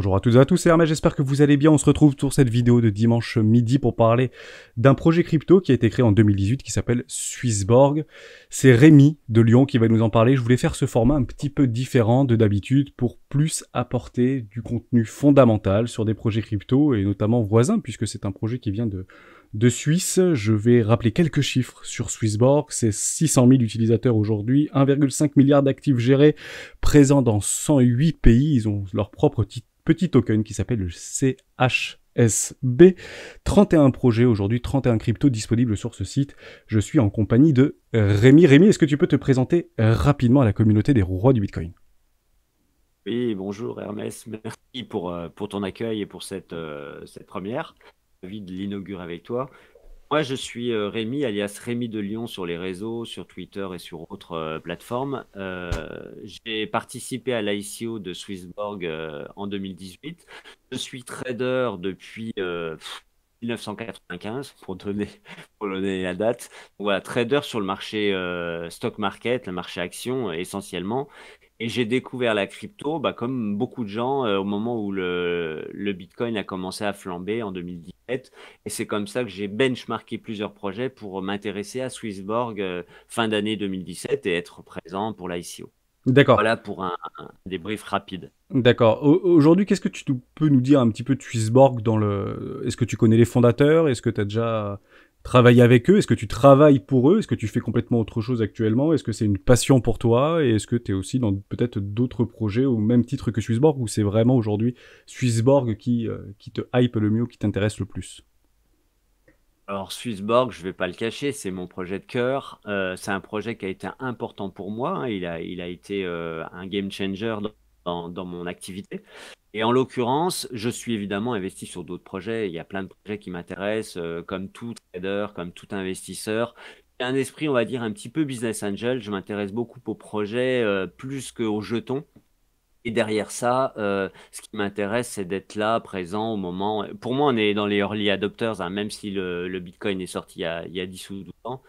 Bonjour à tous, et à tous, c'est Hermès, j'espère que vous allez bien. On se retrouve pour cette vidéo de dimanche midi pour parler d'un projet crypto qui a été créé en 2018 qui s'appelle Swissborg. C'est Rémi de Lyon qui va nous en parler. Je voulais faire ce format un petit peu différent de d'habitude pour plus apporter du contenu fondamental sur des projets crypto et notamment voisins puisque c'est un projet qui vient de, de Suisse. Je vais rappeler quelques chiffres sur Swissborg. C'est 600 000 utilisateurs aujourd'hui, 1,5 milliard d'actifs gérés, présents dans 108 pays. Ils ont leur propre titre petit token qui s'appelle le CHSB. 31 projets aujourd'hui, 31 cryptos disponibles sur ce site. Je suis en compagnie de Rémi. Rémi, est-ce que tu peux te présenter rapidement à la communauté des rois du Bitcoin Oui, bonjour Hermès. Merci pour, euh, pour ton accueil et pour cette, euh, cette première. Envie de l'inaugurer avec toi. Moi, je suis euh, Rémi, alias Rémi de Lyon sur les réseaux, sur Twitter et sur autres euh, plateformes. Euh, j'ai participé à l'ICO de Swissborg en 2018. Je suis trader depuis 1995, pour donner, pour donner la date. voilà, trader sur le marché stock market, le marché action essentiellement. Et j'ai découvert la crypto, bah, comme beaucoup de gens, au moment où le, le Bitcoin a commencé à flamber en 2010. Et c'est comme ça que j'ai benchmarké plusieurs projets pour m'intéresser à Swissborg euh, fin d'année 2017 et être présent pour l'ICO. D'accord. Voilà pour un, débrief rapide. D'accord. Aujourd'hui, qu'est-ce que tu peux nous dire un petit peu de Swissborg le... Est-ce que tu connais les fondateurs Est-ce que tu as déjà travailler avec eux Est-ce que tu travailles pour eux Est-ce que tu fais complètement autre chose actuellement Est-ce que c'est une passion pour toi Et est-ce que tu es aussi dans peut-être d'autres projets au même titre que Swissborg ou c'est vraiment aujourd'hui Swissborg qui, euh, te hype le mieux, qui t'intéresse le plus alors Swissborg, je ne vais pas le cacher, c'est mon projet de cœur. Euh, c'est un projet qui a été important pour moi. Hein. Il a, il a été euh, un game changer dans mon activité. Et en l'occurrence, je suis évidemment investi sur d'autres projets. Il y a plein de projets qui m'intéressent, euh, comme tout trader, comme tout investisseur. J'ai un esprit, on va dire, un petit peu business angel. Je m'intéresse beaucoup aux projets plus euh, plus qu'aux jetons. Et derrière ça, euh, ce qui m'intéresse, c'est d'être là, présent au moment. Pour moi, on est dans les early adopters, hein, même si le, Bitcoin est sorti il y, a, 10 ou 12 ans.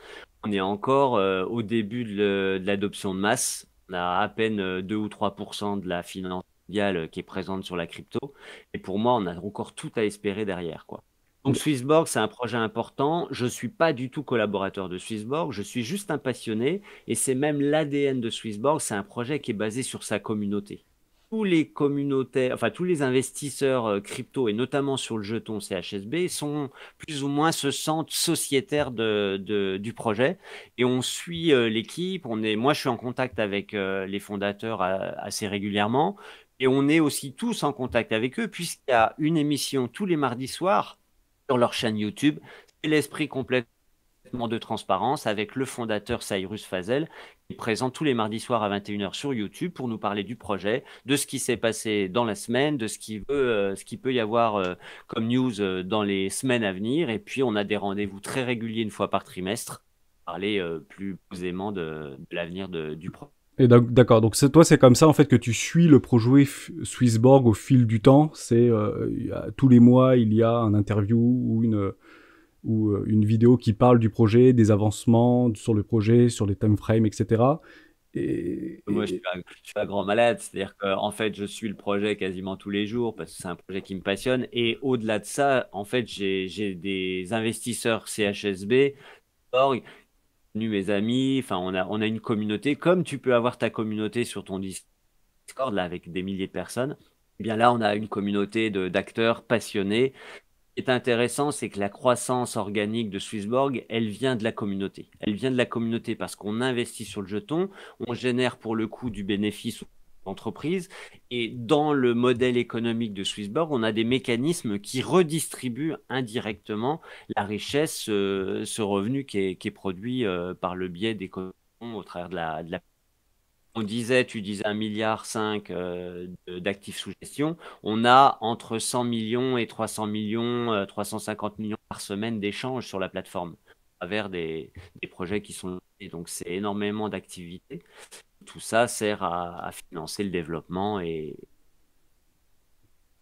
On est encore au début de l'adoption de, de masse. On a à peine 2 ou 3 de la finance euh, qui est présente sur la crypto. Et pour moi, on a encore tout à espérer derrière. Quoi. Donc Swissborg, c'est un projet important. Je ne suis pas du tout collaborateur de Swissborg, je suis juste un passionné. Et c'est même l'ADN de Swissborg, c'est un projet qui est basé sur sa communauté. Tous les enfin tous les investisseurs euh, crypto et notamment sur le jeton CHSB sont plus ou moins se sentent sociétaires de, du projet et on suit euh, l'équipe. On est, moi je suis en contact avec les fondateurs assez régulièrement. Et on est aussi tous en contact avec eux, puisqu'il y a une émission tous les mardis soirs sur leur chaîne YouTube. C'est l'esprit complètement de transparence avec le fondateur Cyrus Fazel, qui est présent tous les mardis soirs à 21h sur YouTube pour nous parler du projet, de ce qui s'est passé dans la semaine, de ce qui, euh, peut y avoir euh, comme news euh, dans les semaines à venir. Et puis, on a des rendez-vous très réguliers une fois par trimestre pour parler plus posément de l'avenir du projet. Et d'accord, donc toi c'est comme ça en fait que tu suis le projet Swissborg au fil du temps. C'est euh, tous les mois il y a un interview ou une ou euh, une vidéo qui parle du projet, des avancements sur le projet, sur les timeframes, etc. Et, Moi, je suis, je suis pas grand malade, c'est-à-dire qu'en fait, je suis le projet quasiment tous les jours parce que c'est un projet qui me passionne. Et au-delà de ça, en fait, j'ai des investisseurs CHSB mes amis, enfin on a, on a une communauté, comme tu peux avoir ta communauté sur ton Discord là, avec des milliers de personnes, eh bien là on a une communauté d'acteurs passionnés. Ce qui est intéressant, c'est que la croissance organique de Swissborg, elle vient de la communauté. Elle vient de la communauté parce qu'on investit sur le jeton, on génère pour le coup du bénéfice entreprise. Et dans le modèle économique de Swissborg, on a des mécanismes qui redistribuent indirectement la richesse, euh, ce revenu qui est, produit euh, par le biais des cotons au travers de la, de On disait, tu disais 1,5 milliard euh, d'actifs sous gestion. On a entre 100 millions et 300 millions, 350 millions par semaine d'échanges sur la plateforme travers des, projets qui sont et donc c'est énormément d'activités. Tout ça sert à, financer le développement et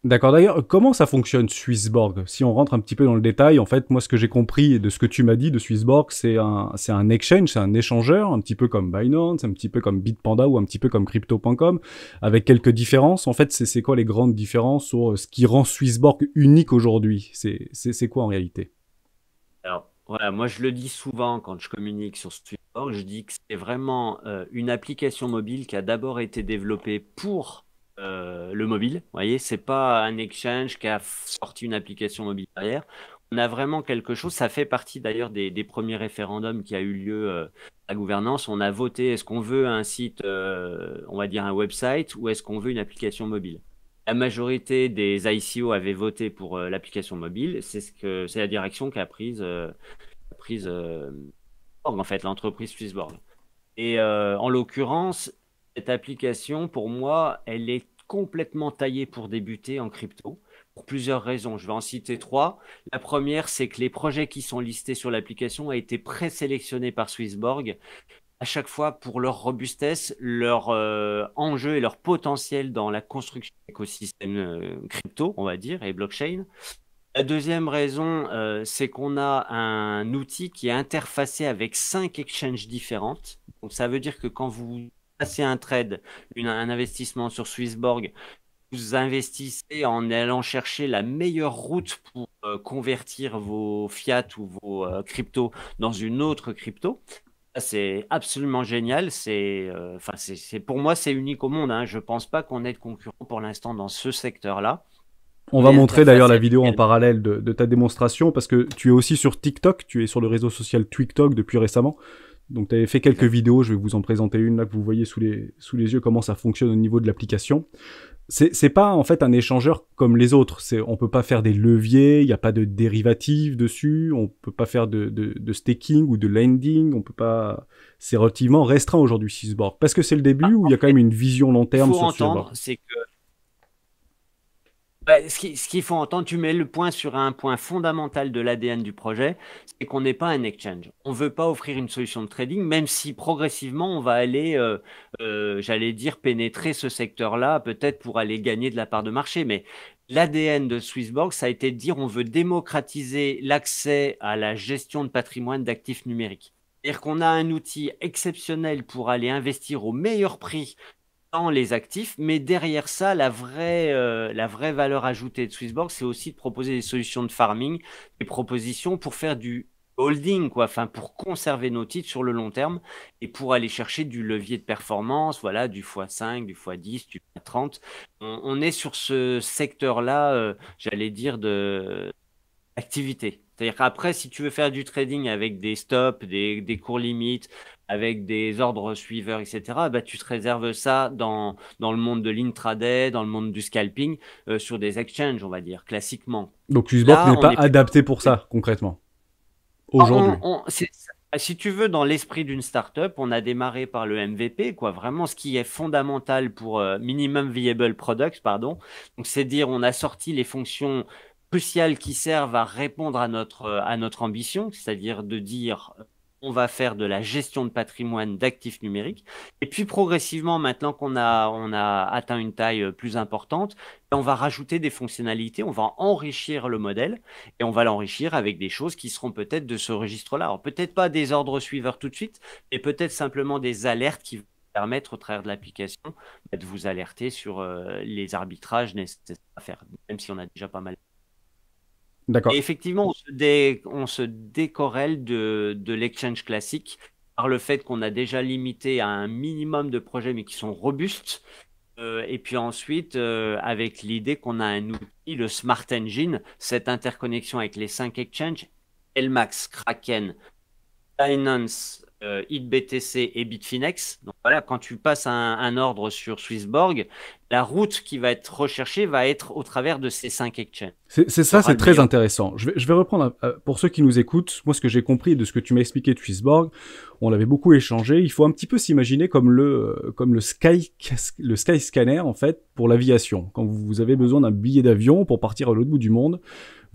D'accord. D'ailleurs, comment ça fonctionne Swissborg Si on rentre un petit peu dans le détail, en fait, moi, ce que j'ai compris de ce que tu m'as dit de Swissborg, c'est un, c'est un exchange, c'est un échangeur, un petit peu comme Binance, un petit peu comme Bitpanda ou un petit peu comme Crypto.com, avec quelques différences. En fait, c'est, c'est quoi les grandes différences sur ce qui rend Swissborg unique aujourd'hui c'est, c'est, quoi en réalité Alors, voilà, moi je le dis souvent quand je communique sur ce support, je dis que c'est vraiment euh, une application mobile qui a d'abord été développée pour euh, le mobile. Vous voyez, c'est pas un exchange qui a sorti une application mobile derrière. On a vraiment quelque chose. Ça fait partie d'ailleurs des, premiers référendums qui a eu lieu euh, à gouvernance. On a voté est-ce qu'on veut un site, on va dire un website, ou est-ce qu'on veut une application mobile la majorité des ICO avaient voté pour euh, l'application mobile. C'est ce que c'est la direction qu'a prise euh, prise euh, en fait l'entreprise Swissborg. Et en l'occurrence, cette application pour moi, elle est complètement taillée pour débuter en crypto pour plusieurs raisons. Je vais en citer trois. La première, c'est que les projets qui sont listés sur l'application ont été présélectionnés par Swissborg à chaque fois pour leur robustesse, leur euh, enjeu et leur potentiel dans la construction d'écosystèmes euh, crypto, on va dire, et blockchain. La deuxième raison, euh, c'est qu'on a un outil qui est interfacé avec cinq exchanges différentes. Donc ça veut dire que quand vous passez un trade, une, un investissement sur Swissborg, vous investissez en allant chercher la meilleure route pour convertir vos fiat ou vos crypto cryptos dans une autre crypto. C'est absolument génial. C'est, euh, enfin, c'est, pour moi, c'est unique au monde. Hein. Je pense pas qu'on ait de concurrent pour l'instant dans ce secteur-là. On va montrer d'ailleurs la vidéo en parallèle de, ta démonstration parce que tu es aussi sur TikTok, tu es sur le réseau social TikTok depuis récemment. Donc tu avais fait quelques vidéos, je vais vous en présenter une là que vous voyez sous les, sous les yeux comment ça fonctionne au niveau de l'application c'est pas en fait un échangeur comme les autres. C'est on peut pas faire des leviers, il n'y a pas de dérivatives dessus, on peut pas faire de, de, staking ou de lending, on peut pas. C'est relativement restreint aujourd'hui bords parce que c'est le début bah, où il y a quand même une vision long terme sur entendre, C'est bah, ce qu'il faut entendre, tu mets le point sur un point fondamental de l'ADN du projet, c'est qu'on n'est pas un exchange. On ne veut pas offrir une solution de trading, même si progressivement on va aller, euh, euh, j'allais dire, pénétrer ce secteur-là, peut-être pour aller gagner de la part de marché. Mais l'ADN de Swissbox ça a été de dire on veut démocratiser l'accès à la gestion de patrimoine d'actifs numériques. C'est-à-dire qu'on a un outil exceptionnel pour aller investir au meilleur prix les actifs, mais derrière ça, la vraie, euh, la vraie valeur ajoutée de Swissborg, c'est aussi de proposer des solutions de farming, des propositions pour faire du holding, quoi, enfin, pour conserver nos titres sur le long terme et pour aller chercher du levier de performance, voilà, du x5, du x10, du x30. On, est sur ce secteur-là, euh, j'allais dire, de activité. C'est-à-dire qu'après, si tu veux faire du trading avec des stops, des, des cours limites, avec des ordres suiveurs, etc., bah, tu te réserves ça dans, dans le monde de l'intraday, dans le monde du scalping, euh, sur des exchanges, on va dire, classiquement. Donc Usbot n'est pas adapté pour ça, concrètement, aujourd'hui. Bah, si tu veux, dans l'esprit d'une startup, on a démarré par le MVP, quoi. Vraiment, ce qui est fondamental pour euh, minimum viable Products, pardon. Donc, c'est dire, on a sorti les fonctions cruciales qui servent à répondre à notre, euh, à notre ambition, c'est-à-dire de dire on va faire de la gestion de patrimoine d'actifs numériques. Et puis progressivement, maintenant qu'on a, on a atteint une taille euh, plus importante, ben, on va rajouter des fonctionnalités, on va enrichir le modèle et on va l'enrichir avec des choses qui seront peut-être de ce registre-là. Alors peut-être pas des ordres suiveurs tout de suite, mais peut-être simplement des alertes qui vont permettre au travers de l'application ben, de vous alerter sur euh, les arbitrages nécessaires à faire, même si on a déjà pas mal D'accord. effectivement, on se, de, l'exchange classique par le fait qu'on a déjà limité à un minimum de projets, mais qui sont robustes. Euh, et puis ensuite, euh, avec l'idée qu'on a un outil, le Smart Engine, cette interconnexion avec les cinq exchanges, Elmax, Kraken, Binance, euh, et Bitfinex. Donc voilà, quand tu passes un, un ordre sur Swissborg, la route qui va être recherchée va être au travers de ces cinq exchanges. C'est ça, c'est très intéressant. Je vais, reprendre, euh, euh, pour ceux qui nous écoutent, moi ce que j'ai compris de ce que tu m'as expliqué de on l'avait beaucoup échangé, il faut un petit peu s'imaginer comme le, euh, comme le sky, le sky scanner en fait pour l'aviation. Quand vous avez besoin d'un billet d'avion pour partir à l'autre bout du monde,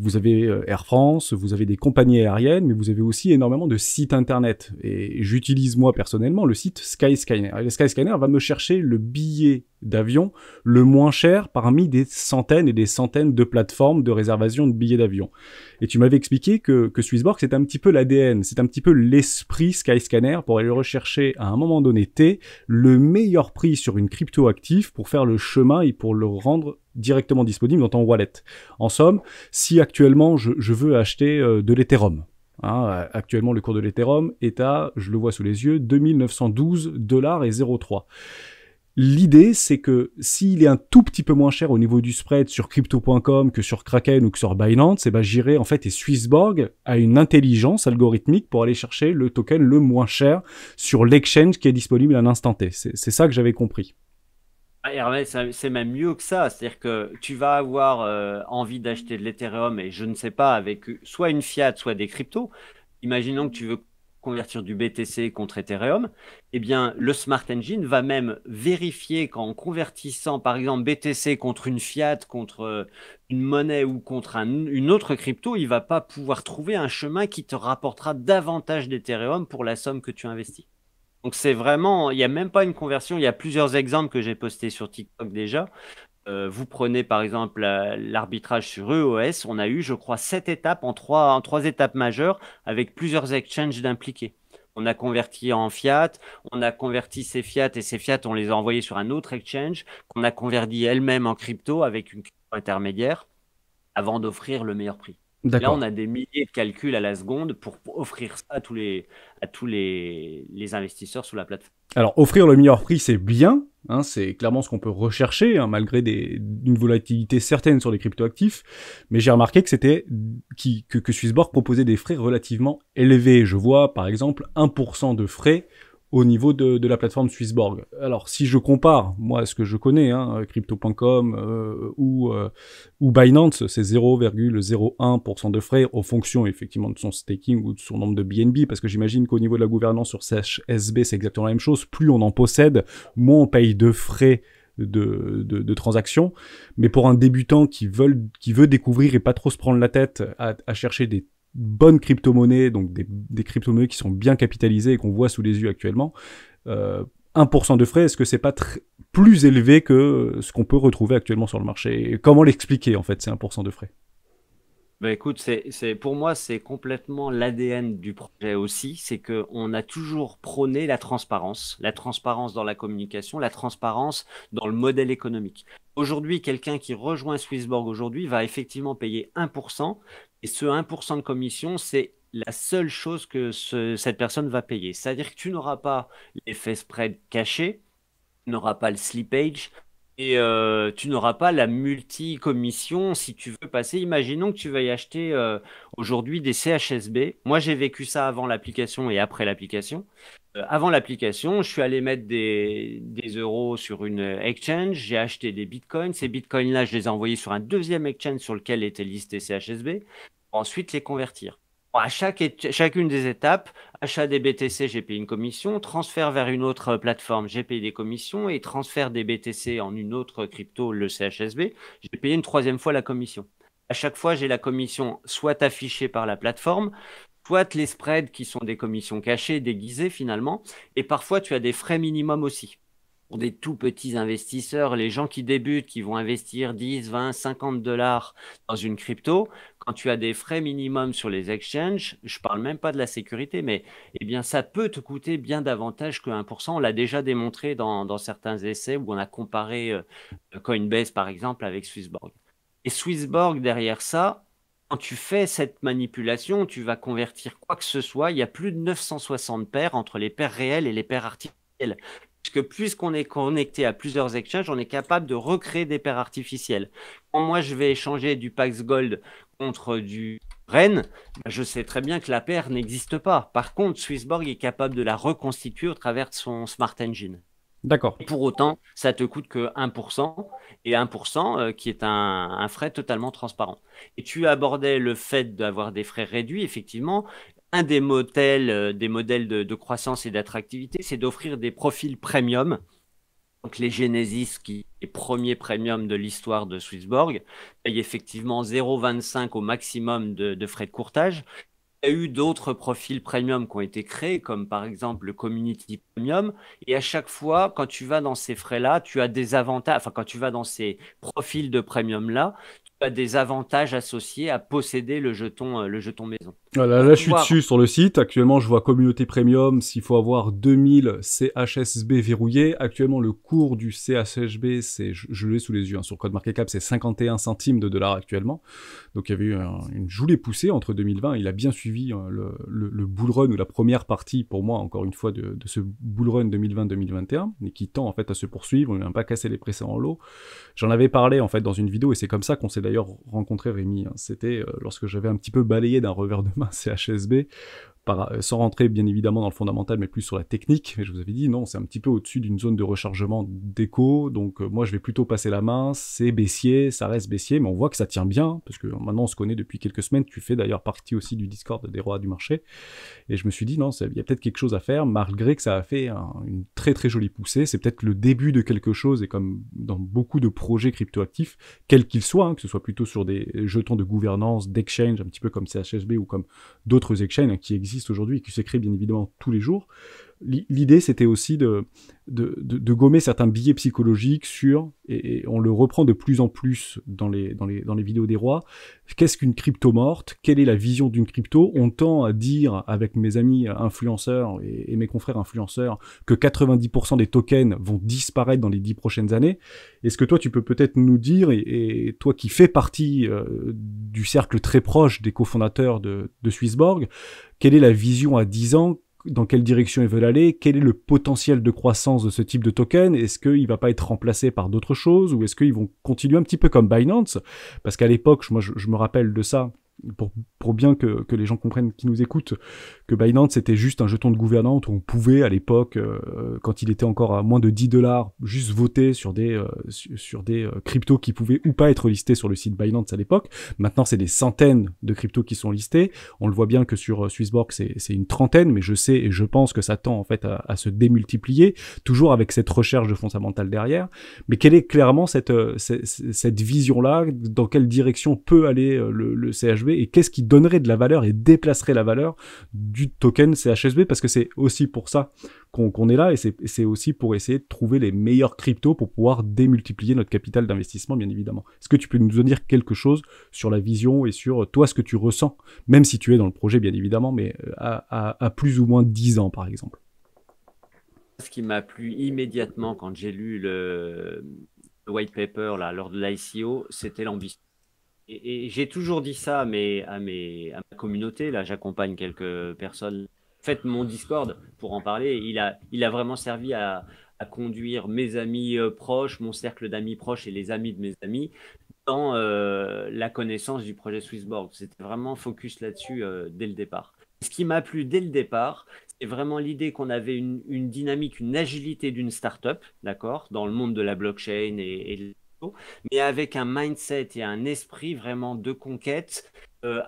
vous avez Air France, vous avez des compagnies aériennes, mais vous avez aussi énormément de sites internet. Et j'utilise moi personnellement le site Skyscanner. Et le Skyscanner va me chercher le billet d'avion le moins cher parmi des centaines et des centaines de plateformes de réservation de billets d'avion. Et tu m'avais expliqué que, Swissborg, c'est un petit peu l'ADN, c'est un petit peu l'esprit Skyscanner pour aller rechercher à un moment donné T le meilleur prix sur une crypto active pour faire le chemin et pour le rendre directement disponible dans ton wallet. En somme, si actuellement je, veux acheter euh, de l'Ethereum, hein, actuellement, le cours de l'Ethereum est à, je le vois sous les yeux, 2912 dollars et 0,3. L'idée, c'est que s'il est un tout petit peu moins cher au niveau du spread sur crypto.com que sur Kraken ou que sur Binance, eh ben, j'irai en fait et Swissborg a une intelligence algorithmique pour aller chercher le token le moins cher sur l'exchange qui est disponible à l'instant T. C'est ça que j'avais compris. Ah, c'est même mieux que ça, c'est-à-dire que tu vas avoir euh, envie d'acheter de l'Ethereum et je ne sais pas, avec soit une fiat, soit des cryptos. Imaginons que tu veux convertir du BTC contre Ethereum, eh bien, le Smart Engine va même vérifier qu'en convertissant, par exemple, BTC contre une fiat, contre euh, une monnaie ou contre une autre crypto, il va pas pouvoir trouver un chemin qui te rapportera davantage d'Ethereum pour la somme que tu investis. Donc c'est vraiment, il n'y a même pas une conversion, il y a plusieurs exemples que j'ai postés sur TikTok déjà, euh, vous prenez par exemple l'arbitrage sur EOS, on a eu, je crois, sept étapes en trois, en trois étapes majeures avec plusieurs exchanges d'impliqués. On a converti en fiat, on a converti ces fiat et ces fiat, on les a envoyés sur un autre exchange qu'on a converti elle-même en crypto avec une crypto intermédiaire avant d'offrir le meilleur prix. Là, on a des milliers de calculs à la seconde pour offrir ça à tous les, à tous les, investisseurs sur la plateforme. Alors, offrir le meilleur prix, c'est bien. Hein, c'est clairement ce qu'on peut rechercher, hein, malgré des, une volatilité certaine sur les cryptoactifs. Mais j'ai remarqué que c'était qui, que, que Swissborg proposait des frais relativement élevés. Je vois, par exemple, 1% de frais au niveau de, la plateforme Swissborg. Alors si je compare, moi ce que je connais, hein, euh, crypto.com euh, ou, euh, ou Binance, c'est 0,01% de frais aux fonctions effectivement de son staking ou de son nombre de BNB, parce que j'imagine qu'au niveau de la gouvernance sur SB, c'est exactement la même chose. Plus on en possède, moins on paye de frais. De, de, transactions. Mais pour un débutant qui, veut, qui veut découvrir et pas trop se prendre la tête à, à chercher des bonnes crypto-monnaies, donc des, crypto-monnaies qui sont bien capitalisées et qu'on voit sous les yeux actuellement, 1% euh, de frais, est-ce que c'est pas plus élevé que ce qu'on peut retrouver actuellement sur le marché Comment l'expliquer en fait ces 1% de frais bah, écoute, pour moi, c'est complètement l'ADN du projet aussi. C'est qu'on a toujours prôné la transparence, la transparence dans la communication, la transparence dans le modèle économique. Aujourd'hui, quelqu'un qui rejoint Swissborg aujourd'hui va effectivement payer 1%, et ce 1% de commission, c'est la seule chose que cette personne va payer. C'est-à-dire que tu n'auras pas l'effet spread caché, tu n'auras pas le slippage, et euh, tu n'auras pas la multi-commission si tu veux passer. Imaginons que tu veuilles acheter euh, aujourd'hui des CHSB. Moi, j'ai vécu ça avant l'application et après l'application. Euh, avant l'application, je suis allé mettre des, des euros sur une exchange. J'ai acheté des bitcoins. Ces bitcoins-là, je les ai envoyés sur un deuxième exchange sur lequel étaient listés CHSB. ensuite, les convertir à chaque chacune des étapes, achat des BTC, j'ai payé une commission, transfert vers une autre euh, plateforme, j'ai payé des commissions, et transfert des BTC en une autre crypto, le CHSB, j'ai payé une troisième fois la commission. À chaque fois, j'ai la commission soit affichée par la plateforme, soit les spreads qui sont des commissions cachées, déguisées finalement, et parfois tu as des frais minimums aussi. Pour des tout petits investisseurs, les gens qui débutent, qui vont investir 10, 20, 50 dollars dans une crypto, quand tu as des frais minimums sur les exchanges, je parle même pas de la sécurité, mais eh bien, ça peut te coûter bien davantage que 1%. On l'a déjà démontré dans, certains essais où on a comparé euh, Coinbase, par exemple, avec Swissborg. Et Swissborg, derrière ça, quand tu fais cette manipulation, tu vas convertir quoi que ce soit. Il y a plus de 960 paires entre les paires réelles et les paires artificielles. Puisque puisqu'on est connecté à plusieurs exchanges, on est capable de recréer des paires artificielles. Quand moi, je vais échanger du Pax Gold contre du Rennes, bah, je sais très bien que la paire n'existe pas. Par contre, Swissborg est capable de la reconstituer au travers de son Smart Engine. D'accord. Pour autant, ça te coûte que 1%, et 1% euh, qui est un, frais totalement transparent. Et tu abordais le fait d'avoir des frais réduits, effectivement. Un des modèles, euh, des modèles de croissance et d'attractivité, c'est d'offrir des profils premium. Donc les Genesis qui les premiers premiums de l'histoire de Swissborg, a effectivement 0,25 au maximum de, frais de courtage. Il y a eu d'autres profils premium qui ont été créés, comme par exemple le community premium. Et à chaque fois, quand tu vas dans ces frais-là, tu as des avantages. Enfin, quand tu vas dans ces profils de premium-là, des avantages associés à posséder le jeton, euh, le jeton maison. Voilà, euh, là, je suis dessus sur le site. Actuellement, je vois communauté premium. S'il faut avoir 2000 CHSB verrouillés, actuellement, le cours du CHSB, c'est, je, le l'ai sous les yeux, hein, sur Code Market Cap, c'est 51 centimes de dollars actuellement. Donc, il y avait eu une joulée poussée entre 2020. Il a bien suivi euh, le, le, bull run ou la première partie, pour moi, encore une fois, de, ce bull run 2020-2021, et qui tend en fait à se poursuivre. On n'a pas cassé les précédents lots. J'en avais parlé en fait dans une vidéo et c'est comme ça qu'on s'est Rencontrer rencontré Rémi. Hein. C'était euh, lorsque j'avais un petit peu balayé d'un revers de main CHSB Euh, sans rentrer bien évidemment dans le fondamental, mais plus sur la technique. Je vous avais dit, non, c'est un petit peu au-dessus d'une zone de rechargement d'écho, donc euh, moi je vais plutôt passer la main, c'est baissier, ça reste baissier, mais on voit que ça tient bien, parce que maintenant on se connaît depuis quelques semaines, tu fais d'ailleurs partie aussi du Discord des rois du marché, et je me suis dit, non, il y a peut-être quelque chose à faire, malgré que ça a fait une très très jolie poussée, c'est peut-être le début de quelque chose, et comme dans beaucoup de projets cryptoactifs, quels qu'ils soient, hein, que ce soit plutôt sur des jetons de gouvernance, d'exchange, un petit peu comme CHSB ou comme d'autres exchanges hein, qui existent, existe aujourd'hui et qui s'écrit bien évidemment tous les jours, l'idée c'était aussi de, gommer certains billets psychologiques sur, et, on le reprend de plus en plus dans les, vidéos des rois, qu'est-ce qu'une crypto morte Quelle est la vision d'une crypto On tend à dire avec mes amis influenceurs et, mes confrères influenceurs que 90% des tokens vont disparaître dans les 10 prochaines années. Est-ce que toi tu peux peut-être nous dire, et, toi qui fais partie euh, du cercle très proche des cofondateurs de, de Swissborg, quelle est la vision à 10 ans dans quelle direction ils veulent aller, quel est le potentiel de croissance de ce type de token, est-ce qu'il ne va pas être remplacé par d'autres choses, ou est-ce qu'ils vont continuer un petit peu comme Binance, parce qu'à l'époque, moi je, me rappelle de ça, pour, bien que, que, les gens comprennent qui nous écoutent, que Binance c'était juste un jeton de gouvernante où on pouvait à l'époque, euh, quand il était encore à moins de 10 dollars, juste voter sur des, euh, sur des euh, cryptos qui pouvaient ou pas être listés sur le site Binance à l'époque. Maintenant, c'est des centaines de cryptos qui sont listés. On le voit bien que sur Swissborg, c'est une trentaine, mais je sais et je pense que ça tend en fait à, se démultiplier, toujours avec cette recherche de fondamentale derrière. Mais quelle est clairement cette, cette, vision-là Dans quelle direction peut aller le, CHV et qu'est-ce qui donnerait de la valeur et déplacerait la valeur du token CHSB parce que c'est aussi pour ça qu'on est là et c'est aussi pour essayer de trouver les meilleurs cryptos pour pouvoir démultiplier notre capital d'investissement, bien évidemment. Est-ce que tu peux nous dire quelque chose sur la vision et sur euh, toi, ce que tu ressens, même si tu es dans le projet, bien évidemment, mais euh, à, plus ou moins 10 ans, par exemple Ce qui m'a plu immédiatement quand j'ai lu le euh, white paper là, lors de l'ICO, c'était l'ambition et, j'ai toujours dit ça à, à, mes, à ma communauté. Là, j'accompagne quelques personnes. En fait, mon Discord, pour en parler, il a, il a vraiment servi à, à conduire mes amis euh, proches, mon cercle d'amis proches et les amis de mes amis dans euh, la connaissance du projet Swissborg. C'était vraiment focus là-dessus euh, dès le départ. Ce qui m'a plu dès le départ, c'est vraiment l'idée qu'on avait une, une, dynamique, une agilité d'une start-up, d'accord, dans le monde de la blockchain et, et mais avec un mindset et un esprit vraiment de conquête euh,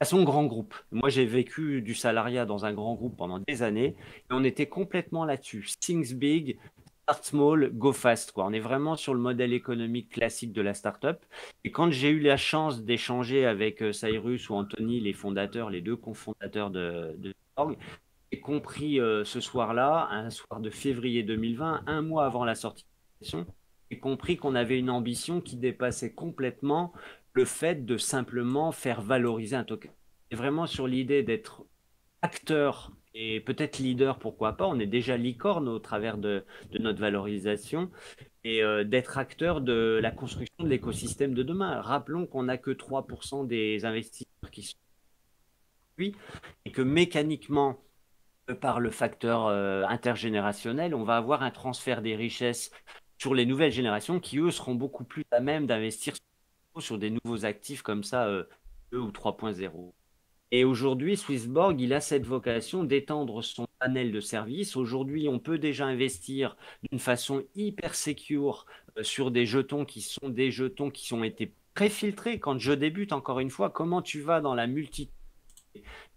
à son grand groupe. Moi, j'ai vécu du salariat dans un grand groupe pendant des années et on était complètement là-dessus. Things big, start small, go fast. Quoi. On est vraiment sur le modèle économique classique de la startup. Et quand j'ai eu la chance d'échanger avec euh, Cyrus ou Anthony, les fondateurs, les deux cofondateurs de, de j'ai compris euh, ce soir-là, un soir de février 2020, un mois avant la sortie de j'ai compris qu'on avait une ambition qui dépassait complètement le fait de simplement faire valoriser un token. C'est vraiment sur l'idée d'être acteur et peut-être leader, pourquoi pas, on est déjà licorne au travers de, notre valorisation, et euh, d'être acteur de la construction de l'écosystème de demain. Rappelons qu'on n'a que 3% des investisseurs qui sont et que mécaniquement, euh, par le facteur euh, intergénérationnel, on va avoir un transfert des richesses sur les nouvelles générations qui, eux, seront beaucoup plus à même d'investir sur des nouveaux actifs comme ça, 2 euh, ou 3.0. Et aujourd'hui, Swissborg, il a cette vocation d'étendre son panel de services. Aujourd'hui, on peut déjà investir d'une façon hyper secure euh, sur des jetons qui sont des jetons qui ont été préfiltrés. Quand je débute, encore une fois, comment tu vas dans la multitude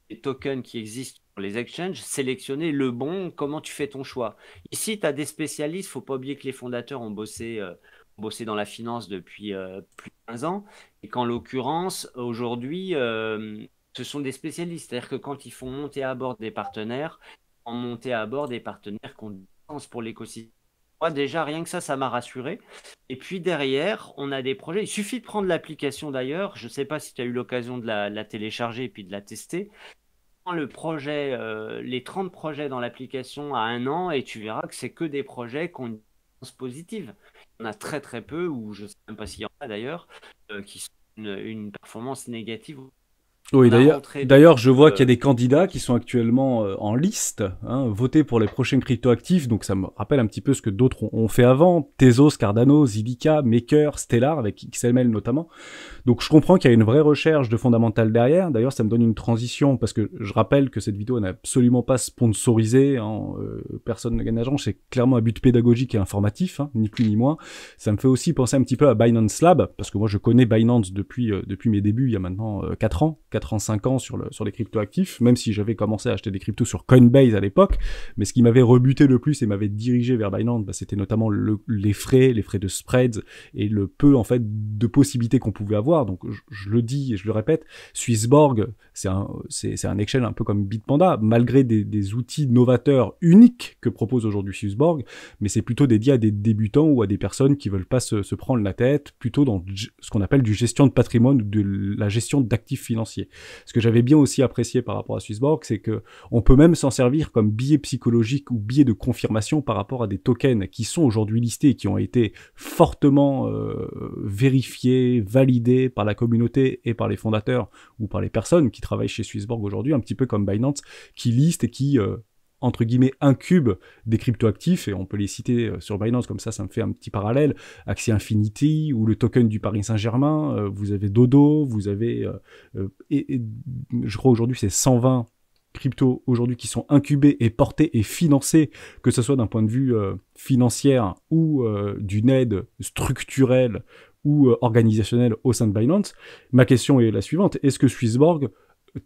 des tokens qui existent les exchanges, sélectionner le bon, comment tu fais ton choix. Ici, tu as des spécialistes, faut pas oublier que les fondateurs ont bossé, euh, bossé dans la finance depuis euh, plus de 15 ans, et qu'en l'occurrence, aujourd'hui, euh, ce sont des spécialistes. C'est-à-dire que quand ils font monter à bord des partenaires, en monter à bord des partenaires qu'on ont pour l'écosystème. Moi, déjà, rien que ça, ça m'a rassuré. Et puis derrière, on a des projets. Il suffit de prendre l'application d'ailleurs. Je ne sais pas si tu as eu l'occasion de, la, télécharger et puis de la tester le projet, euh, les 30 projets dans l'application à un an et tu verras que c'est que des projets qui ont une performance positive. Il y en a très très peu, ou je ne sais même pas s'il y en a d'ailleurs, euh, qui sont une, performance négative ou oui, d'ailleurs, d'ailleurs, je vois qu'il y a des euh, candidats qui sont actuellement euh, en liste, hein, votés pour les prochaines cryptoactifs. Donc, ça me rappelle un petit peu ce que d'autres ont, fait avant. Tezos, Cardano, Zilica, Maker, Stellar, avec XML notamment. Donc, je comprends qu'il y a une vraie recherche de fondamental derrière. D'ailleurs, ça me donne une transition parce que je rappelle que cette vidéo n'est absolument pas sponsorisée. Hein, euh, personne ne gagne d'argent. C'est clairement un but pédagogique et informatif, hein, ni plus ni moins. Ça me fait aussi penser un petit peu à Binance Lab parce que moi, je connais Binance depuis depuis mes débuts, il y a maintenant 4 ans 4 ans, 5 ans sur, le, sur les crypto-actifs, même si j'avais commencé à acheter des cryptos sur Coinbase à l'époque, mais ce qui m'avait rebuté le plus et m'avait dirigé vers Binance, bah, c'était notamment les frais, les frais de spreads et le peu en fait de possibilités qu'on pouvait avoir. Donc je, le dis et je le répète, Swissborg, c'est un, c'est, un un peu comme Bitpanda, malgré des, des outils novateurs uniques que propose aujourd'hui Swissborg, mais c'est plutôt dédié à des débutants ou à des personnes qui veulent pas se, se prendre la tête, plutôt dans ce qu'on appelle du gestion de patrimoine ou de la gestion d'actifs financiers. Ce que j'avais bien aussi apprécié par rapport à Swissborg, c'est que on peut même s'en servir comme billet psychologique ou billet de confirmation par rapport à des tokens qui sont aujourd'hui listés et qui ont été fortement euh, vérifiés, validés par la communauté et par les fondateurs ou par les personnes qui travaillent chez Swissborg aujourd'hui, un petit peu comme Binance, qui listent et qui euh, entre guillemets incube des cryptoactifs et on peut les citer euh, sur Binance comme ça ça me fait un petit parallèle Axie Infinity ou le token du Paris Saint-Germain euh, vous avez Dodo vous avez euh, et, je crois aujourd'hui c'est 120 cryptos aujourd'hui qui sont incubés et portés et financés que ce soit d'un point de vue financier ou d'une aide structurelle ou organisationnelle au sein de Binance ma question est la suivante est-ce que Swissborg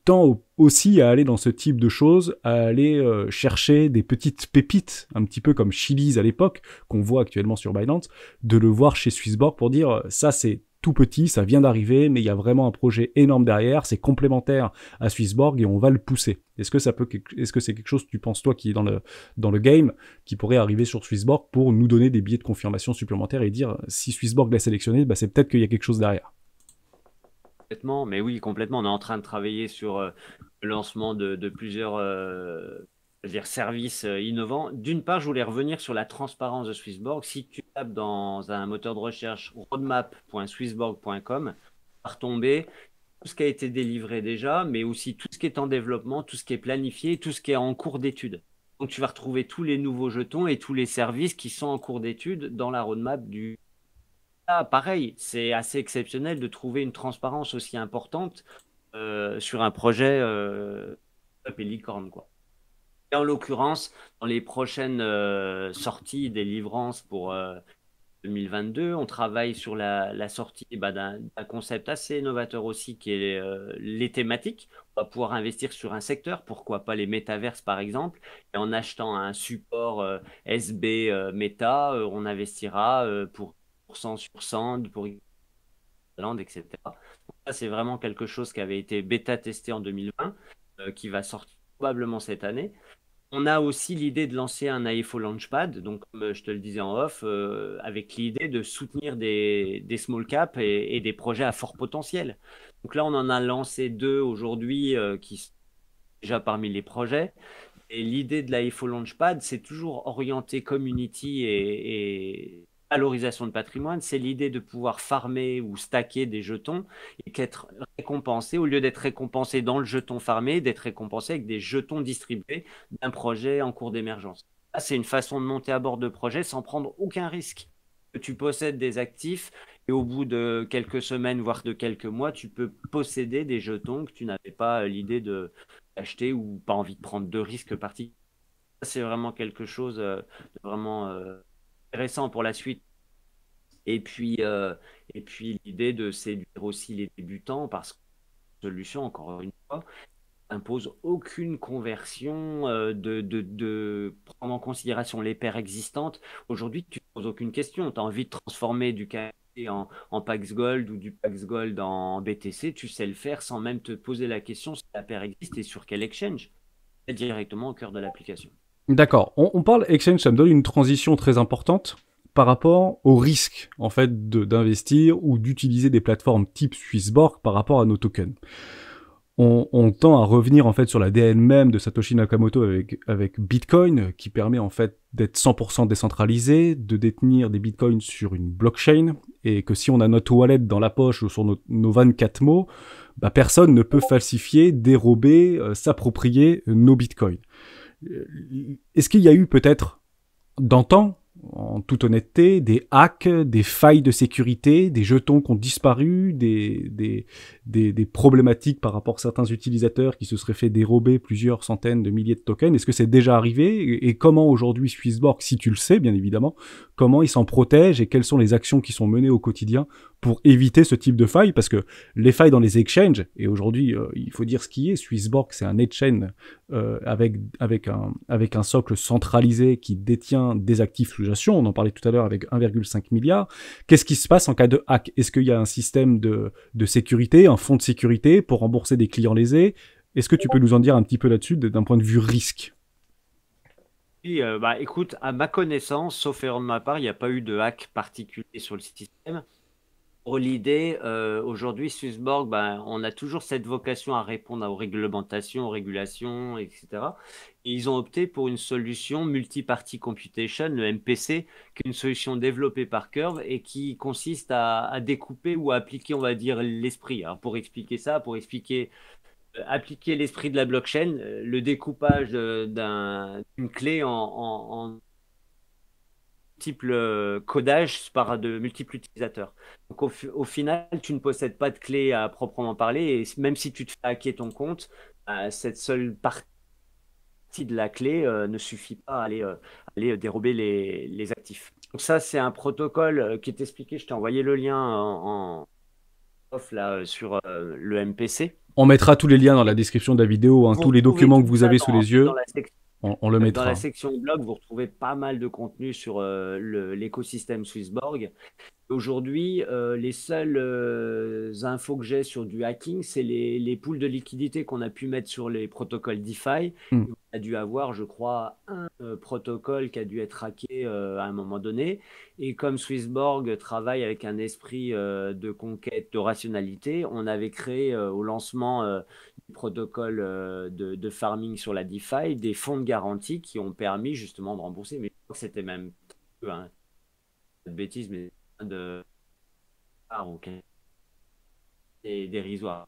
tend aussi à aller dans ce type de choses, à aller euh, chercher des petites pépites, un petit peu comme Chili's à l'époque, qu'on voit actuellement sur Binance, de le voir chez Swissborg pour dire euh, ça c'est tout petit, ça vient d'arriver, mais il y a vraiment un projet énorme derrière, c'est complémentaire à Swissborg et on va le pousser. Est-ce que ça peut, est-ce que c'est quelque chose, tu penses toi, qui est dans le, dans le game, qui pourrait arriver sur Swissborg pour nous donner des billets de confirmation supplémentaires et dire si Swissborg l'a sélectionné, bah, c'est peut-être qu'il y a quelque chose derrière. Complètement, mais oui, complètement. On est en train de travailler sur euh, le lancement de, plusieurs euh, services euh, innovants. D'une part, je voulais revenir sur la transparence de Swissborg. Si tu tapes dans un moteur de recherche roadmap.swissborg.com, vas retomber tout ce qui a été délivré déjà, mais aussi tout ce qui est en développement, tout ce qui est planifié, tout ce qui est en cours d'étude. Donc tu vas retrouver tous les nouveaux jetons et tous les services qui sont en cours d'étude dans la roadmap du ah, pareil, c'est assez exceptionnel de trouver une transparence aussi importante euh, sur un projet euh, Pélicorne, quoi. Et en l'occurrence, dans les prochaines euh, sorties des livrances pour 2022, euh, on travaille sur la, sortie bah, d'un concept assez innovateur aussi qui est les thématiques. On va pouvoir investir sur un secteur, pourquoi pas les métaverses par exemple, et en achetant un support SB Meta, on investira pour 100% sur 100 pour land, etc. ça, c'est vraiment quelque chose qui avait été bêta testé en 2020, euh, qui va sortir probablement cette année. On a aussi l'idée de lancer un IFO Launchpad, donc comme euh, je te le disais en off, euh, avec l'idée de soutenir des, small caps et, des projets à fort potentiel. Donc là, on en a lancé deux aujourd'hui qui sont déjà parmi les projets. Et l'idée de l'IFO Launchpad, c'est toujours orienté community et valorisation de patrimoine, c'est l'idée de pouvoir farmer ou stacker des jetons et qu'être récompensé, au lieu d'être récompensé dans le jeton farmé, d'être récompensé avec des jetons distribués d'un projet en cours d'émergence. C'est une façon de monter à bord de projet sans prendre aucun risque. Tu possèdes des actifs et au bout de quelques semaines, voire de quelques mois, tu peux posséder des jetons que tu n'avais pas l'idée d'acheter ou pas envie de prendre de risques particuliers. C'est vraiment quelque chose euh, de vraiment euh, intéressant pour la suite. Et puis, euh, et puis l'idée de séduire aussi les débutants parce que la solution, encore une fois, impose aucune conversion euh, de, de, prendre en considération les paires existantes. Aujourd'hui, tu ne poses aucune question. Tu as envie de transformer du café en, en Pax Gold ou du Pax Gold en BTC. Tu sais le faire sans même te poser la question si la paire existe et sur quel exchange. Directement au cœur de l'application. D'accord. On, parle exchange, ça me donne une transition très importante par rapport au risque en fait d'investir ou d'utiliser des plateformes type Swissborg par rapport à nos tokens. On, tend à revenir en fait sur la même de Satoshi Nakamoto avec, Bitcoin, qui permet en fait d'être 100% décentralisé, de détenir des bitcoins sur une blockchain, et que si on a notre wallet dans la poche ou sur nos, 24 mots, bah, personne ne peut falsifier, dérober, euh, s'approprier nos bitcoins. Est-ce qu'il y a eu peut-être d'antan, en toute honnêteté, des hacks, des failles de sécurité, des jetons qui ont disparu, des, des, des problématiques par rapport à certains utilisateurs qui se seraient fait dérober plusieurs centaines de milliers de tokens Est-ce que c'est déjà arrivé Et comment aujourd'hui Swissborg, si tu le sais bien évidemment, comment ils s'en protègent et quelles sont les actions qui sont menées au quotidien pour éviter ce type de faille, parce que les failles dans les exchanges, et aujourd'hui, euh, il faut dire ce qui est, Swissborg, c'est un exchange euh, avec, avec, un, avec un socle centralisé qui détient des actifs sous-jacents, on en parlait tout à l'heure avec 1,5 milliard. Qu'est-ce qui se passe en cas de hack Est-ce qu'il y a un système de, sécurité, un fonds de sécurité pour rembourser des clients lésés Est-ce que tu peux nous en dire un petit peu là-dessus d'un point de vue risque oui, euh, bah, écoute, à ma connaissance, sauf erreur de ma part, il n'y a pas eu de hack particulier sur le système l'idée, euh, aujourd'hui, Swissborg, ben, on a toujours cette vocation à répondre aux réglementations, aux régulations, etc. Et ils ont opté pour une solution multi-party computation, le MPC, qui est une solution développée par Curve et qui consiste à, découper ou à appliquer, on va dire, l'esprit. Alors, pour expliquer ça, pour expliquer euh, appliquer l'esprit de la blockchain, euh, le découpage d'une clé en multiples euh, codages par de multiples utilisateurs. Donc au, final, tu ne possèdes pas de clé à proprement parler, et même si tu te fais hacker ton compte, bah, cette seule partie de la clé euh, ne suffit pas à aller, euh, aller dérober les, actifs. Donc ça, c'est un protocole qui est expliqué, je t'ai envoyé le lien en, off là, sur le MPC. On mettra tous les liens dans la description de la vidéo, hein, tous les documents que vous avez sous les yeux le euh, mettra. Dans la section blog, vous retrouvez pas mal de contenu sur euh, l'écosystème Swissborg. Aujourd'hui, euh, les seules infos que j'ai sur du hacking, c'est les, poules de liquidité qu'on a pu mettre sur les protocoles DeFi. Hmm. On a dû avoir, je crois, un protocole qui a dû être hacké à un moment donné. Et comme Swissborg travaille avec un esprit de conquête, de rationalité, on avait créé au lancement protocole euh, de, de, farming sur la DeFi, des fonds de garantie qui ont permis justement de rembourser. Mais c'était même hein, de mais de ah, ok, et dérisoire.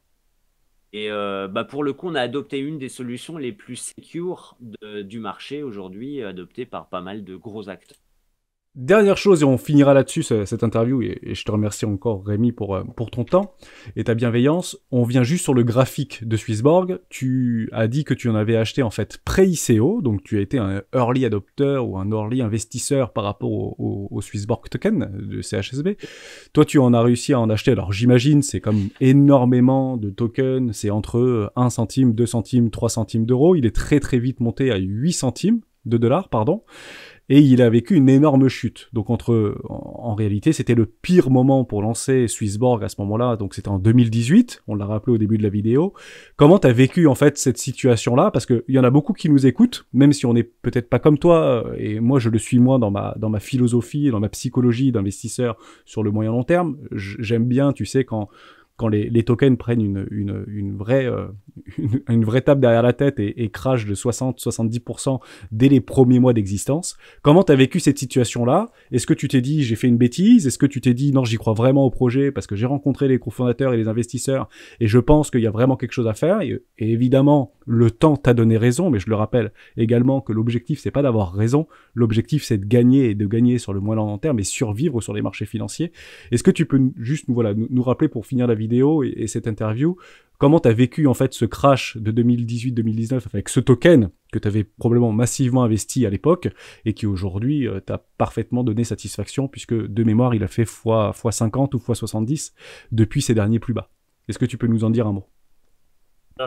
Euh, et bah pour le coup, on a adopté une des solutions les plus sécures du marché aujourd'hui, adoptée par pas mal de gros acteurs. Dernière chose, et on finira là-dessus cette interview, et, je te remercie encore Rémi pour, euh, pour ton temps et ta bienveillance. On vient juste sur le graphique de Swissborg. Tu as dit que tu en avais acheté en fait pré-ICO, donc tu as été un early adopteur ou un early investisseur par rapport au, au Swissborg token de CHSB. Toi, tu en as réussi à en acheter, alors j'imagine, c'est comme énormément de tokens, c'est entre 1 centime, 2 centimes, 3 centimes d'euros. Il est très très vite monté à 8 centimes de dollars, pardon et il a vécu une énorme chute. Donc entre, en, réalité, c'était le pire moment pour lancer Swissborg à ce moment-là. Donc c'était en 2018, on l'a rappelé au début de la vidéo. Comment tu as vécu en fait cette situation-là Parce qu'il y en a beaucoup qui nous écoutent, même si on n'est peut-être pas comme toi. Euh, et moi, je le suis moins dans ma dans ma philosophie, dans ma psychologie d'investisseur sur le moyen long terme. J'aime bien, tu sais, quand quand les, les, tokens prennent une, une, une vraie, table euh, une, vraie table derrière la tête et, et crachent de 60-70% dès les premiers mois d'existence. Comment tu as vécu cette situation-là Est-ce que tu t'es dit j'ai fait une bêtise Est-ce que tu t'es dit non j'y crois vraiment au projet parce que j'ai rencontré les cofondateurs et les investisseurs et je pense qu'il y a vraiment quelque chose à faire et, évidemment le temps t'a donné raison mais je le rappelle également que l'objectif c'est pas d'avoir raison, l'objectif c'est de gagner et de gagner sur le moyen long terme et survivre sur les marchés financiers. Est-ce que tu peux juste nous, voilà, nous, nous rappeler pour finir la vidéo et, cette interview, comment tu as vécu en fait ce crash de 2018-2019 avec ce token que tu avais probablement massivement investi à l'époque et qui aujourd'hui euh, t'a parfaitement donné satisfaction puisque de mémoire il a fait fois fois 50 ou fois 70 depuis ces derniers plus bas. Est-ce que tu peux nous en dire un mot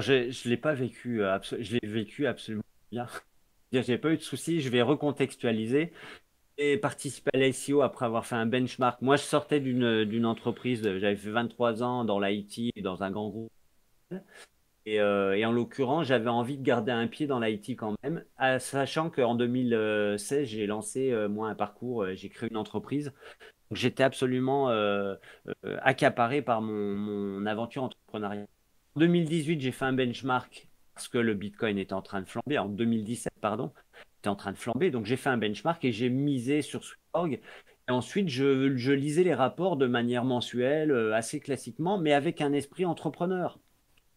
je n'ai l'ai pas vécu, euh, je l'ai vécu absolument bien. J'ai pas eu de souci, je vais recontextualiser participer à l'ICO après avoir fait un benchmark. Moi, je sortais d'une entreprise, j'avais fait 23 ans dans l'IT, dans un grand groupe. Euh, et, en l'occurrence, j'avais envie de garder un pied dans l'IT quand même, sachant qu'en 2016, j'ai lancé, euh, moi, un parcours, euh, j'ai créé une entreprise. J'étais absolument accaparé par mon, mon aventure entrepreneuriale. En 2018, j'ai fait un benchmark parce que le Bitcoin était en train de flamber, en 2017, pardon es en train de flamber. Donc j'ai fait un benchmark et j'ai misé sur ce Et ensuite, je, lisais les rapports de manière mensuelle, euh, assez classiquement, mais avec un esprit entrepreneur.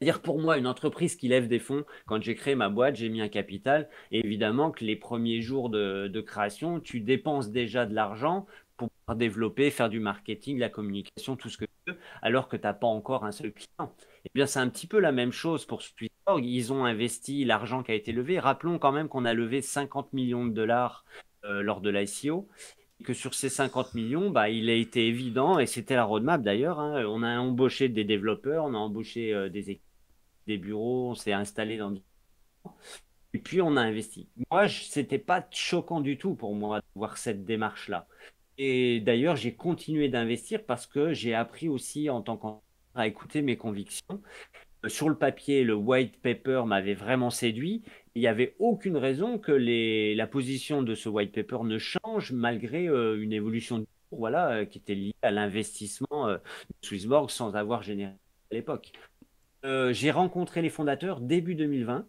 C'est-à-dire pour moi, une entreprise qui lève des fonds, quand j'ai créé ma boîte, j'ai mis un capital. évidemment que les premiers jours de, de création, tu dépenses déjà de l'argent pour développer, faire du marketing, la communication, tout ce que tu veux, alors que tu n'as pas encore un seul client. Eh bien, c'est un petit peu la même chose pour Swissorg. Ils ont investi l'argent qui a été levé. Rappelons quand même qu'on a levé 50 millions de dollars euh, lors de l'ICO que sur ces 50 millions, bah, il a été évident, et c'était la roadmap d'ailleurs, hein, on a embauché des développeurs, on a embauché euh, des des bureaux, on s'est installé dans... Et puis on a investi. Moi, c'était pas choquant du tout pour moi de voir cette démarche-là. Et d'ailleurs, j'ai continué d'investir parce que j'ai appris aussi en tant qu'entrepreneur à écouter mes convictions. Euh, sur le papier, le white paper m'avait vraiment séduit. Il n'y avait aucune raison que les, la position de ce white paper ne change malgré euh, une évolution du voilà, euh, qui était liée à l'investissement de Swissborg sans avoir généré à l'époque. J'ai rencontré les fondateurs début 2020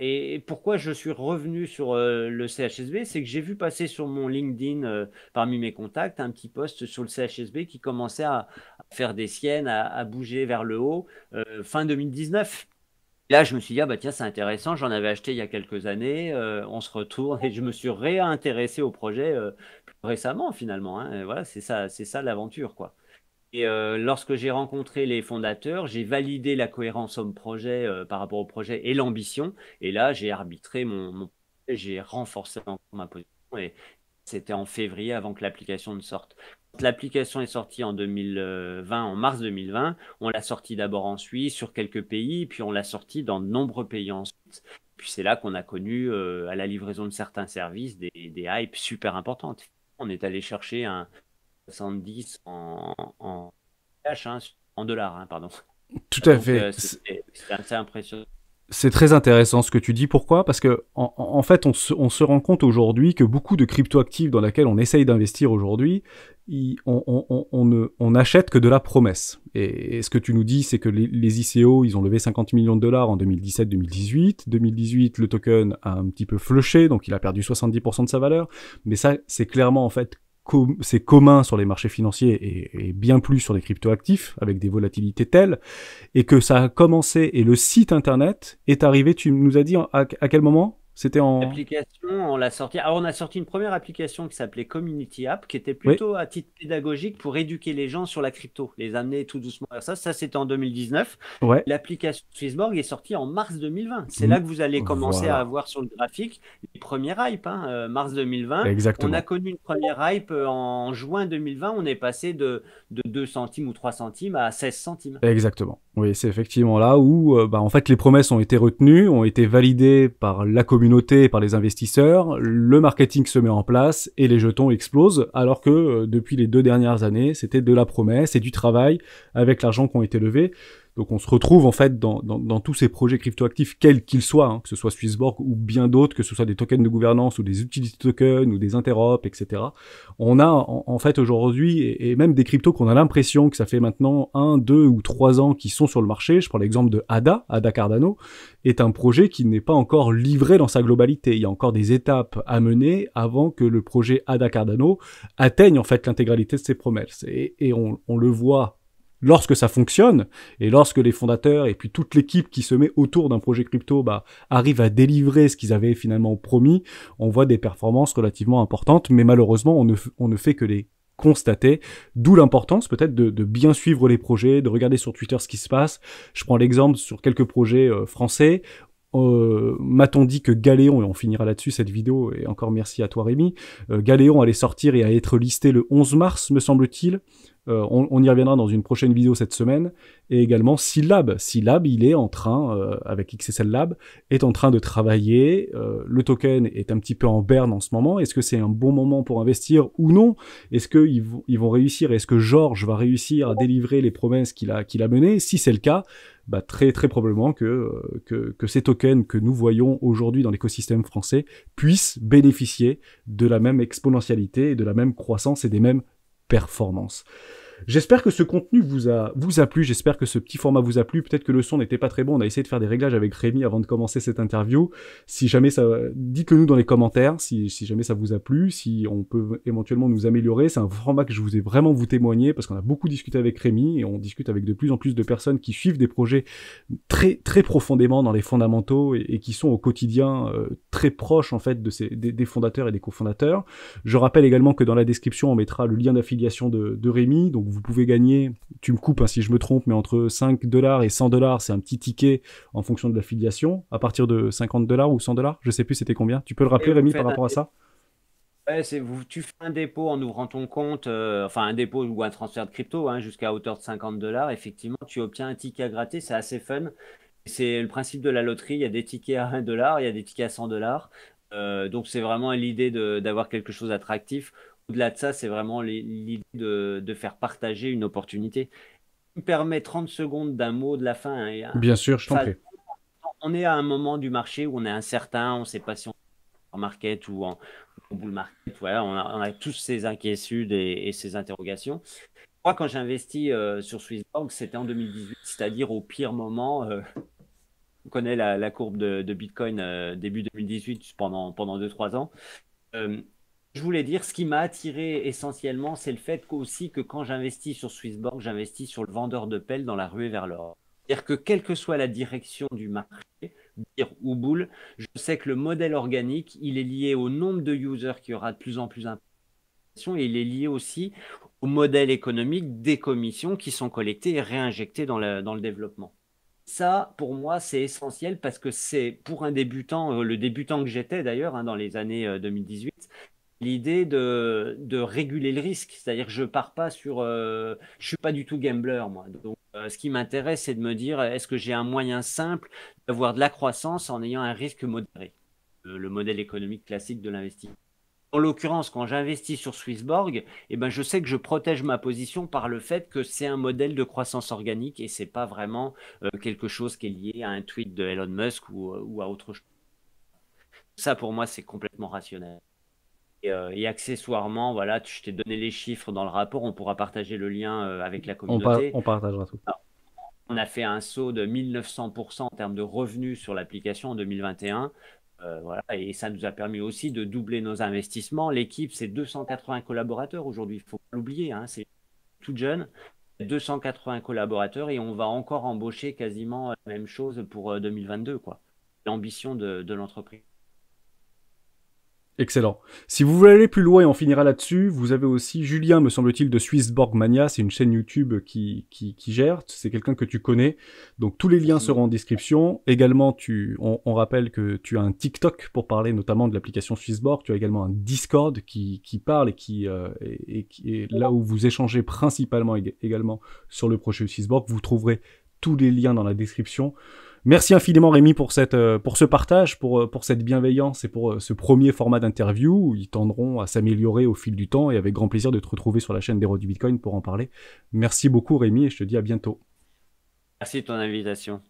et pourquoi je suis revenu sur euh, le CHSB, c'est que j'ai vu passer sur mon LinkedIn, euh, parmi mes contacts, un petit post sur le CHSB qui commençait à, faire des siennes, à, bouger vers le haut, euh, fin 2019. Là, je me suis dit, ah bah tiens, c'est intéressant, j'en avais acheté il y a quelques années, on se retourne et je me suis réintéressé au projet récemment finalement. Hein. Voilà, c'est ça, c'est ça l'aventure, quoi. Et euh, lorsque j'ai rencontré les fondateurs, j'ai validé la cohérence homme-projet euh, par rapport au projet et l'ambition. Et là, j'ai arbitré mon, projet, j'ai renforcé ma position. Et c'était en février avant que l'application ne sorte. L'application est sortie en 2020, en mars 2020. On l'a sortie d'abord en Suisse, sur quelques pays, puis on l'a sortie dans de nombreux pays ensuite. Puis c'est là qu'on a connu, euh, à la livraison de certains services, des, des hypes super importantes. On est allé chercher un, 70 en, en, hein, dollars, hein, pardon. Tout à fait. Euh, c'est assez impressionnant. C'est très intéressant ce que tu dis. Pourquoi Parce que en, fait, on se, rend compte aujourd'hui que beaucoup de cryptoactifs dans lesquels on essaye d'investir aujourd'hui, on, n'achète que de la promesse. Et, ce que tu nous dis, c'est que les, ICO, ils ont levé 50 millions de dollars en 2017-2018. 2018, le token a un petit peu flushé, donc il a perdu 70% de sa valeur. Mais ça, c'est clairement en fait c'est commun sur les marchés financiers et, bien plus sur les cryptoactifs avec des volatilités telles, et que ça a commencé et le site internet est arrivé. Tu nous as dit à quel moment c'était en. application on l'a sorti. Alors, ah, on a sorti une première application qui s'appelait Community App, qui était plutôt à titre pédagogique pour éduquer les gens sur la crypto, les amener tout doucement vers ça. Ça, c'était en 2019. L'application Swissborg est sortie en mars 2020. C'est mm. là que vous allez commencer à avoir sur le graphique les premiers hypes, hein, euh, mars 2020. Exactement. On a connu une première hype euh, en juin 2020. On est passé de, de 2 centimes ou 3 centimes à 16 centimes. Exactement. Oui, c'est effectivement là où, euh, bah, en fait, les promesses ont été retenues, ont été validées par la communauté noté par les investisseurs, le marketing se met en place et les jetons explosent, alors que euh, depuis les deux dernières années, c'était de la promesse et du travail avec l'argent qui ont été levés. Donc on se retrouve en fait dans, tous ces projets cryptoactifs, quels qu'ils soient, hein, que ce soit Swissborg ou bien d'autres, que ce soit des tokens de gouvernance ou des utility tokens ou des interop, etc. On a en, fait aujourd'hui, et, même des cryptos qu'on a l'impression que ça fait maintenant un, deux ou trois ans qui sont sur le marché. Je prends l'exemple de ADA, ADA Cardano, est un projet qui n'est pas encore livré dans sa globalité. Il y a encore des étapes à mener avant que le projet ADA Cardano atteigne en fait l'intégralité de ses promesses. Et, on le voit lorsque ça fonctionne et lorsque les fondateurs et puis toute l'équipe qui se met autour d'un projet crypto bah, arrive à délivrer ce qu'ils avaient finalement promis, on voit des performances relativement importantes, mais malheureusement on ne, fait que les constater, d'où l'importance peut-être de, bien suivre les projets, de regarder sur Twitter ce qui se passe. Je prends l'exemple sur quelques projets euh, français. Euh, m'a-t-on dit que Galéon, et on finira là-dessus cette vidéo, et encore merci à toi Rémi, euh, Galéon allait sortir et à être listé le 11 mars, me semble-t-il. Euh, on, y reviendra dans une prochaine vidéo cette semaine. Et également Silab. Silab il est en train, euh, avec XSL Lab, est en train de travailler. Euh, le token est un petit peu en berne en ce moment. Est-ce que c'est un bon moment pour investir ou non Est-ce qu'ils ils vont réussir Est-ce que Georges va réussir à délivrer les promesses qu'il a, qu'il a menées Si c'est le cas, bah, très très probablement que, que, ces tokens que nous voyons aujourd'hui dans l'écosystème français puissent bénéficier de la même exponentialité, de la même croissance et des mêmes performance. J'espère que ce contenu vous a, vous a plu, j'espère que ce petit format vous a plu. Peut-être que le son n'était pas très bon, on a essayé de faire des réglages avec Rémi avant de commencer cette interview. Si jamais ça, dites-le nous dans les commentaires, si, jamais ça vous a plu, si on peut éventuellement nous améliorer. C'est un format que je vous ai vraiment vous témoigné parce qu'on a beaucoup discuté avec Rémi et on discute avec de plus en plus de personnes qui suivent des projets très, très profondément dans les fondamentaux et, qui sont au quotidien euh, très proches, en fait, de des, fondateurs et des cofondateurs. Je rappelle également que dans la description, on mettra le lien d'affiliation de, Rémi vous pouvez gagner, tu me coupes hein, si je me trompe, mais entre 5 dollars et 100 dollars, c'est un petit ticket en fonction de l'affiliation, à partir de 50 dollars ou 100 dollars, je sais plus c'était combien. Tu peux le rappeler, Rémi, par rapport à ça Ouais, vous, tu fais un dépôt en ouvrant ton compte, euh, enfin un dépôt ou un transfert de crypto hein, jusqu'à hauteur de 50 dollars. Effectivement, tu obtiens un ticket à gratter, c'est assez fun. C'est le principe de la loterie. Il y a des tickets à 1 dollar, il y a des tickets à 100 dollars. Euh, donc c'est vraiment l'idée d'avoir quelque chose d'attractif au-delà de ça, c'est vraiment l'idée de, faire partager une opportunité. Tu permets 30 secondes d'un mot de la fin. Hein, hein. Bien sûr, je t'en prie. On est à un moment du marché où on est incertain, on ne sait pas si on est en market ou en bull market. on a, tous ces inquiétudes et, et ces interrogations. Moi, quand j'ai investi euh, sur Swissborg, c'était en 2018, c'est-à-dire au pire moment. Euh, on connaît la, courbe de, Bitcoin euh, début 2018 pendant, pendant 2-3 ans je voulais dire, ce qui m'a attiré essentiellement, c'est le fait qu aussi que quand j'investis sur Swissborg, j'investis sur le vendeur de pelle dans la ruée vers l'or. C'est-à-dire que quelle que soit la direction du marché, dire ou boule, je sais que le modèle organique, il est lié au nombre de users qui aura de plus en plus important et il est lié aussi au modèle économique des commissions qui sont collectées et réinjectées dans le, dans le développement. Ça, pour moi, c'est essentiel parce que c'est pour un débutant, euh, le débutant que j'étais d'ailleurs hein, dans les années 2018, euh, l'idée de, réguler le risque. C'est-à-dire que je pars pas sur, je euh, je suis pas du tout gambler moi. Donc, euh, ce qui m'intéresse, c'est de me dire, est-ce que j'ai un moyen simple d'avoir de la croissance en ayant un risque modéré, euh, le, modèle économique classique de l'investissement. En l'occurrence, quand j'investis sur Swissborg, et eh ben, je sais que je protège ma position par le fait que c'est un modèle de croissance organique et c'est pas vraiment quelque chose qui est lié à un tweet de Elon Musk ou, ou à autre chose. Ça, pour moi, c'est complètement rationnel. Euh, et, accessoirement, voilà, je t'ai donné les chiffres dans le rapport, on pourra partager le lien euh, avec la communauté. On, partagera tout. on a fait un saut de 1900% en termes de revenus sur l'application en 2021. Euh, voilà, et ça nous a permis aussi de doubler nos investissements. L'équipe, c'est 280 collaborateurs aujourd'hui, il ne faut pas l'oublier, hein, c'est tout jeune. 280 collaborateurs et on va encore embaucher quasiment la même chose pour 2022. L'ambition de l'entreprise. Excellent. Si vous voulez aller plus loin et on finira là-dessus, vous avez aussi Julien, me semble-t-il, de Swissborg Mania. C'est une chaîne YouTube qui, qui, gère. C'est quelqu'un que tu connais. Donc tous les liens seront en description. Également, tu, on, rappelle que tu as un TikTok pour parler notamment de l'application Swissborg. Tu as également un Discord qui, qui parle et qui, euh, et, est là où vous échangez principalement également sur le projet Swissborg. Vous trouverez tous les liens dans la description. Merci infiniment Rémi pour, cette, euh, pour ce partage, euh, pour, cette bienveillance et pour euh, ce premier format d'interview ils tendront à s'améliorer au fil du temps et avec grand plaisir de te retrouver sur la chaîne des d'Héros du Bitcoin pour en parler. Merci beaucoup Rémi et je te dis à bientôt. Merci de ton invitation.